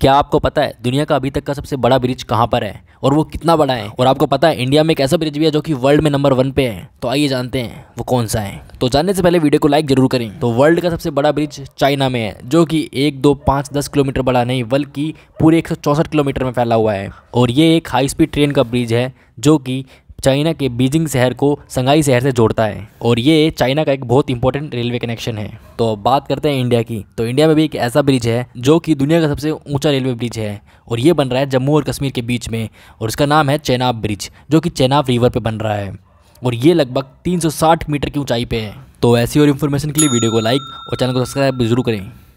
क्या आपको पता है दुनिया का अभी तक का सबसे बड़ा ब्रिज कहाँ पर है और वो कितना बड़ा है और आपको पता है इंडिया में एक ऐसा ब्रिज भी है जो कि वर्ल्ड में नंबर वन पे है तो आइए जानते हैं वो कौन सा है तो जानने से पहले वीडियो को लाइक जरूर करें तो वर्ल्ड का सबसे बड़ा ब्रिज चाइना में है जो कि एक दो पाँच दस किलोमीटर बड़ा नहीं बल्कि पूरे एक किलोमीटर में फैला हुआ है और ये एक हाई स्पीड ट्रेन का ब्रिज है जो कि चाइना के बीजिंग शहर को संघाई शहर से जोड़ता है और ये चाइना का एक बहुत इंपॉर्टेंट रेलवे कनेक्शन है तो बात करते हैं इंडिया की तो इंडिया में भी एक ऐसा ब्रिज है जो कि दुनिया का सबसे ऊंचा रेलवे ब्रिज है और ये बन रहा है जम्मू और कश्मीर के बीच में और इसका नाम है चेनाब ब्रिज जो कि चेनाब रिवर पर बन रहा है और ये लगभग तीन मीटर की ऊँचाई पर है तो ऐसी और इन्फॉर्मेशन के लिए वीडियो को लाइक और चैनल को सब्सक्राइब जरूर करें